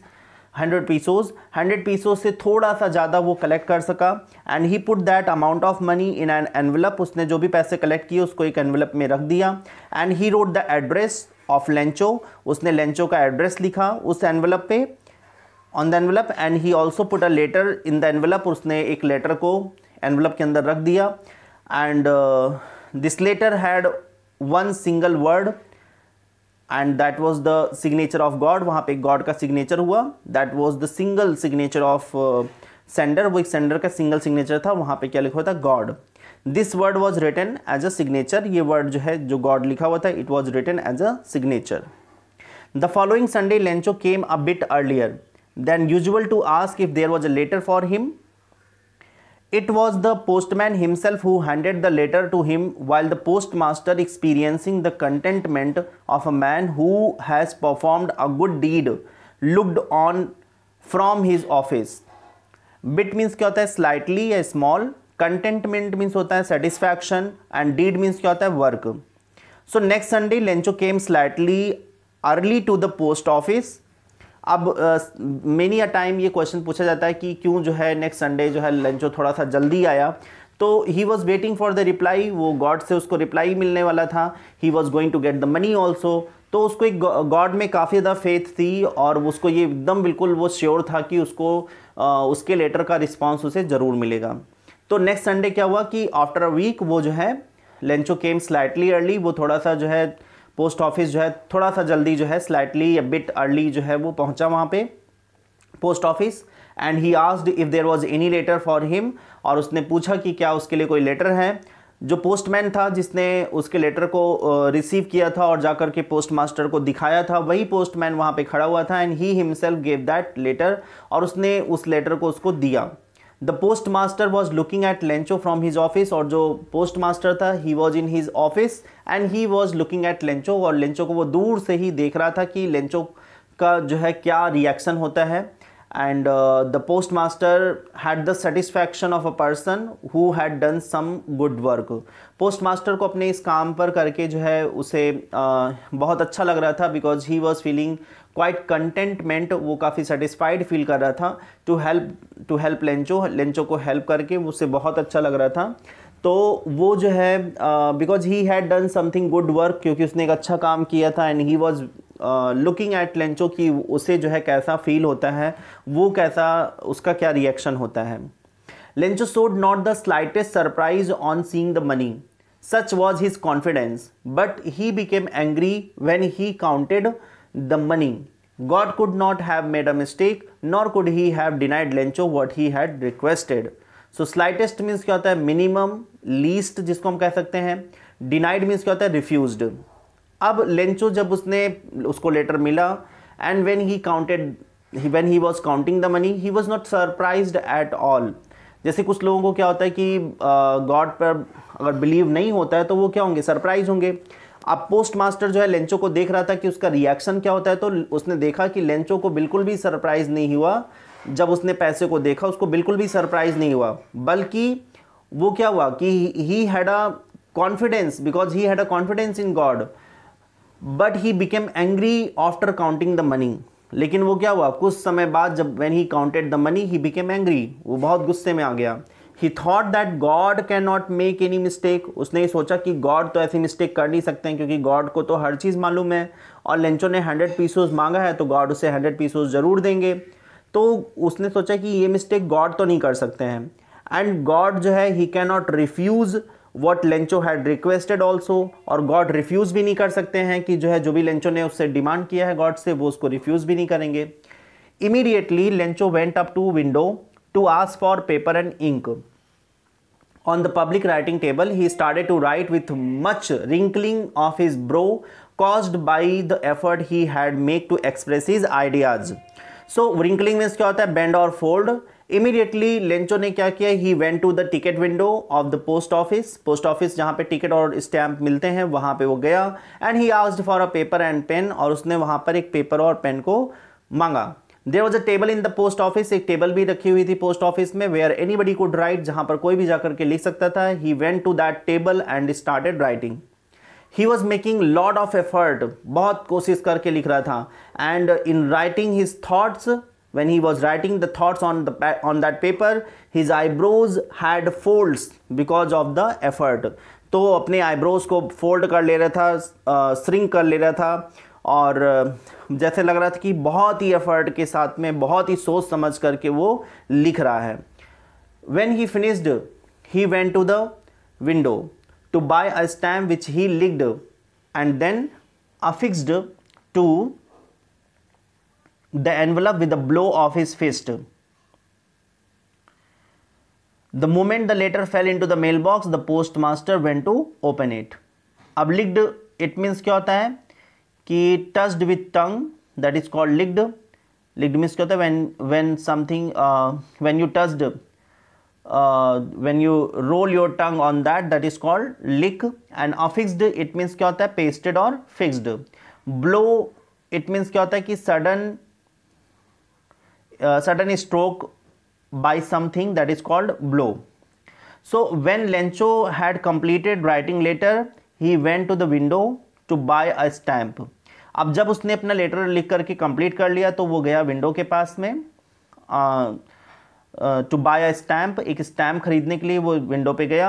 hundred pesos hundred pesos से थोड़ा सा ज़्यादा वो कलेक्ट कर सका and he put that amount of money in an envelope उसने जो भी पैसे कलेक्ट किए उसको एक एनवलप में रख दिया and he wrote the address of Lencho उसने लेंचो का एड्रेस लिखा उस एनवलप पे on the envelope and he also put a letter in the envelope उसने एक लेटर को एनवलप के अंदर रख दिया and this letter had one single word and that was the signature of God वहाँ पे गॉड का सिग्नेचर हुआ that was the single signature of sender वो एक सेंडर का सिंगल सिग्नेचर था वहाँ पे क्या लिखा हुआ था God this word was written as a signature ये वर्ड जो है जो गॉड लिखा हुआ था it was written as a signature the following Sunday Lencho came a bit earlier than usual to ask if there was a letter for him It was the postman himself who handed the letter to him, while the postmaster experiencing the contentment of a man who has performed a good deed looked on from his office. Bit means क्या होता है slightly या small containment means होता है satisfaction and deed means क्या होता है work so next Sunday Lencho came slightly early to the post office अब मेनी अ टाइम ये क्वेश्चन पूछा जाता है कि क्यों जो है नेक्स्ट संडे जो है लेंचो थोड़ा सा जल्दी आया तो he was waiting for the reply वो गॉड से उसको रिप्लाई मिलने वाला था he was going to get the money also तो उसको एक गॉड में काफ़ी ज़्यादा फेथ थी और उसको ये एकदम बिल्कुल वो श्योर था कि उसको आ, उसके लेटर का रिस्पॉन्स उसे ज़रूर मिलेगा तो नेक्स्ट संडे क्या हुआ कि आफ्टर अ वीक वो जो है लेंचो केम स्लाइटली अर्ली वो थोड़ा सा जो है पोस्ट ऑफिस जो है थोड़ा सा जल्दी जो है स्लाइटली या बिट अर्ली जो है वो पहुंचा वहाँ पे post office and he asked if there was any letter for him और उसने पूछा कि क्या उसके लिए कोई लेटर है जो पोस्टमैन था जिसने उसके लेटर को रिसीव किया था और जाकर के पोस्ट मास्टर को दिखाया था वही पोस्टमैन वहाँ पे खड़ा हुआ था and he himself gave that letter और उसने उस लेटर को उसको दिया the post master was looking at Lencho from his office और जो पोस्ट मास्टर था he was in his office and he was looking at Lencho और लेंचो को वो दूर से ही देख रहा था कि लेंचो का जो है क्या रिएक्शन होता है and the post master had the satisfaction of a person who had done some good work post master को अपने इस काम पर करके जो है उसे uh, बहुत अच्छा लग रहा था because he was feeling quite contentment वो काफ़ी सेटिस्फाइड फील कर रहा था to help to help Lencho Lencho को हेल्प करके उससे बहुत अच्छा लग रहा था तो वो जो है because he had done something good work क्योंकि उसने एक अच्छा काम किया था and he was looking at Lencho कि उसे जो है कैसा फील होता है वो कैसा उसका क्या रिएक्शन होता है Lencho showed not the slightest surprise on seeing the money such was his confidence but he became angry when he counted the money God could not have made a mistake nor could he have denied Lencho what he had requested so slightest means क्या होता है minimum least जिसको हम कह सकते हैं denied means क्या होता है रिफ्यूज अब लेंचो जब उसने उसको लेटर मिला and when he counted when he was counting the money he was not surprise at all जैसे कुछ लोगों को क्या होता है कि गॉड uh, पर अगर बिलीव नहीं होता है तो वो क्या होंगे सरप्राइज होंगे अब पोस्ट मास्टर जो है लेंचो को देख रहा था कि उसका रिएक्शन क्या होता है तो उसने देखा कि लेंचो को बिल्कुल भी सरप्राइज़ नहीं हुआ जब उसने पैसे को देखा उसको बिल्कुल भी सरप्राइज़ नहीं हुआ बल्कि वो क्या हुआ कि he had a confidence because he had a confidence in God but he became angry after counting the money लेकिन वो क्या हुआ कुछ समय बाद जब when he counted the money he became angry वो बहुत गुस्से में आ गया he thought that God can not make any mistake उसने सोचा कि गॉड तो ऐसी मिस्टेक कर नहीं सकते हैं क्योंकि गॉड को तो हर चीज़ मालूम है और लेंचो ने हंड्रेड पीसोज मांगा है तो गॉड उसे हंड्रेड पीसोज ज़रूर देंगे तो उसने सोचा कि ये मिस्टेक गॉड तो नहीं कर सकते हैं एंड गॉड जो है he can not refuse what Lencho had requested also और गॉड रिफ्यूज़ भी नहीं कर सकते हैं कि जो है जो भी लेंचो ने उससे डिमांड किया है गॉड से वो उसको रिफ्यूज़ भी नहीं करेंगे immediately Lencho went up to window to ask for paper and ink. On the public writing table, he started to write with much wrinkling of his brow caused by the effort he had made to express his ideas. So, wrinkling means क्या होता है bend or fold. Immediately Lencho ने क्या किया he went to the ticket window of the post office post office जहाँ पे ticket और stamp मिलते हैं वहाँ पे वो गया and he asked for a paper and pen और उसने वहाँ पर एक पेपर और पेन को मांगा there was a table in the post office एक टेबल भी रखी हुई थी पोस्ट ऑफिस में where anybody could write जहां पर कोई भी जाकर के लिख सकता था he went to that table and started writing he was making lot of effort बहुत कोशिश करके लिख रहा था and in writing his thoughts when he was writing the thoughts on the on that paper his eyebrows had folds because of the तो अपने eyebrows को fold कर ले रहा था श्रिंक uh, कर ले रहा था और जैसे लग रहा था कि बहुत ही एफर्ट के साथ में बहुत ही सोच समझ करके वो लिख रहा है when he finished he went to the window to buy a stamp which he licked and then affixed to the envelope with the blow of his fist the moment the letter fell into the mail box the post master went to open it अब licked it means क्या होता है कि touched with tongue that is called licked licked means क्या होता है when when something when you touched when you roll your tongue on that that is called lick and affixed it means क्या होता है पेस्टेड और fixed blow it means क्या होता है कि sudden sudden stroke by something that is called blow. So when Lencho had completed writing letter, he went to the window to buy a stamp. अब जब उसने अपना लेटर लिख करके कंप्लीट कर लिया तो वो गया विंडो के पास में टू बाय अ स्टैम्प एक स्टैम्प खरीदने के लिए वो विंडो पे गया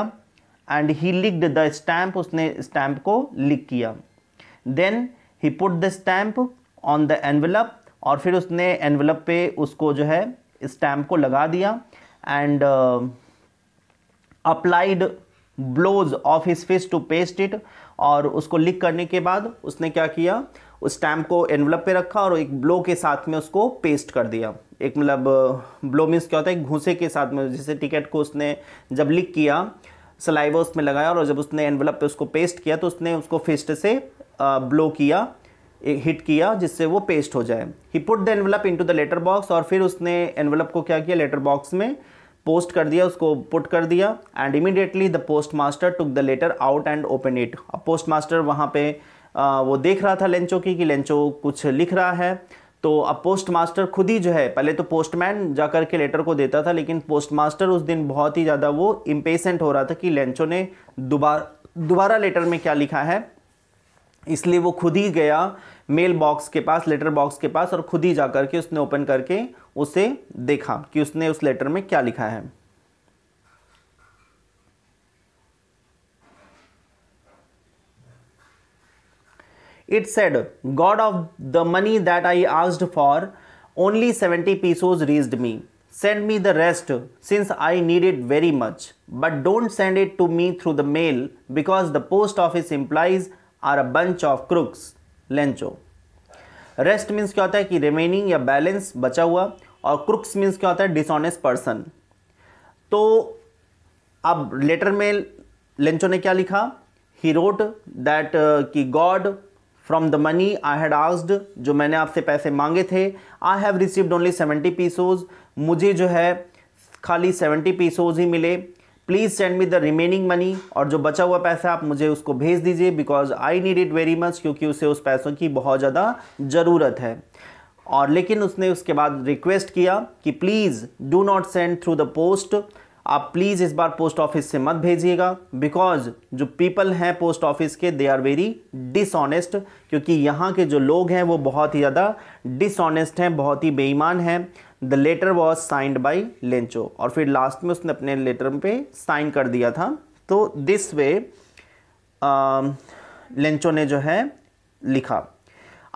and he licked the stamp उसने स्टैम्प को लिक किया then he put the stamp on the envelope और फिर उसने एनवलप पे उसको जो है स्टैम्प को लगा दिया and applied blows of his fist to paste it और उसको लिक करने के बाद उसने क्या किया उस स्टैम्प को एनवलप पे रखा और एक ब्लो के साथ में उसको पेस्ट कर दिया एक मतलब ब्लो uh, मीन्स क्या होता है घूसे के साथ में जैसे टिकट को उसने जब लिक किया सलाइवा उसमें लगाया और जब उसने एनवलप पे उसको पेस्ट किया तो उसने उसको फिस्ट से ब्लो uh, किया हिट किया जिससे वो पेस्ट हो जाए he put the envelope into the letter box और फिर उसने एनवलप को क्या किया लेटर बॉक्स में पोस्ट कर दिया उसको पुट कर दिया and immediately the post master took the letter out and open it अब पोस्ट मास्टर वहाँ पर वो देख रहा था लेंचो की कि लेंचो कुछ लिख रहा है तो अब पोस्ट मास्टर खुद ही जो है पहले तो पोस्टमैन जा कर के लेटर को देता था लेकिन पोस्ट मास्टर उस दिन बहुत ही ज़्यादा वो इम्पेशेंट हो रहा था कि लेंचो ने दोबारा दोबारा लेटर में क्या लिखा है इसलिए वो खुद ही गया मेल बॉक्स के पास लेटर बॉक्स के पास और खुद ही जा कर के उसने ओपन करके उसे देखा कि उसने उस लेटर में क्या लिखा है it said God of the money that I asked for only seventy pesos reached me send me the rest since I need it very much but don't send it to me through the mail because the post office employees are a bunch of crooks Lencho rest means क्या होता है कि remaining या balance बचा हुआ और crooks means क्या होता है डिसऑनेस्ट पर्सन तो अब लेटर में लेंचो ने क्या लिखा ही रोट दैट कि God from the money I had asked जो मैंने आपसे पैसे मांगे थे I have received only seventy pesos मुझे जो है खाली सेवेंटी पीसोज ही मिले please send me the remaining money और जो बचा हुआ पैसा आप मुझे उसको भेज दीजिए because I need it very much क्योंकि उसे उस पैसों की बहुत ज़्यादा ज़रूरत है और लेकिन उसने उसके बाद रिक्वेस्ट किया कि please do not send through the post आप प्लीज़ इस बार पोस्ट ऑफिस से मत भेजिएगा बिकॉज जो पीपल हैं पोस्ट ऑफिस के दे आर वेरी डिसऑनेस्ट क्योंकि यहाँ के जो लोग हैं वो बहुत ही ज़्यादा डिसऑनेस्ट हैं बहुत ही बेईमान हैं the letter was signed by Lencho और फिर लास्ट में उसने अपने लेटर पे साइन कर दिया था तो दिस वे लेंचो ने जो है लिखा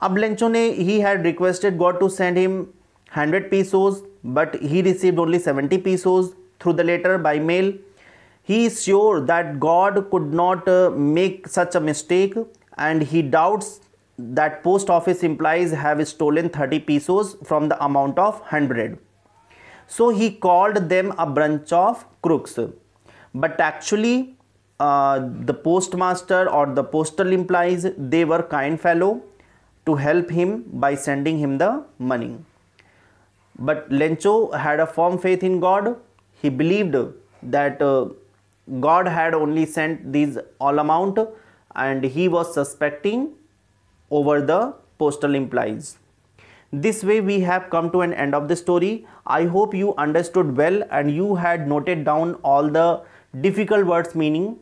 अब लेंचो ने he had requested God to send him hundred pesos but he received only seventy pesos through the letter by mail. He is sure that God could not uh, make such a mistake and he doubts that post office employees have stolen 30 pesos from the amount of 100. So he called them a bunch of crooks. But actually, uh, the postmaster or the postal employees, they were kind fellow to help him by sending him the money. But Lencho had a firm faith in God he believed that uh, God had only sent these all amount and he was suspecting over the postal implies. This way we have come to an end of the story. I hope you understood well and you had noted down all the difficult words meaning.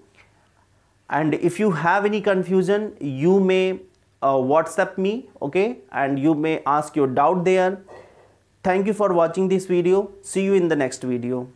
And if you have any confusion, you may uh, WhatsApp me, okay? And you may ask your doubt there. Thank you for watching this video. See you in the next video.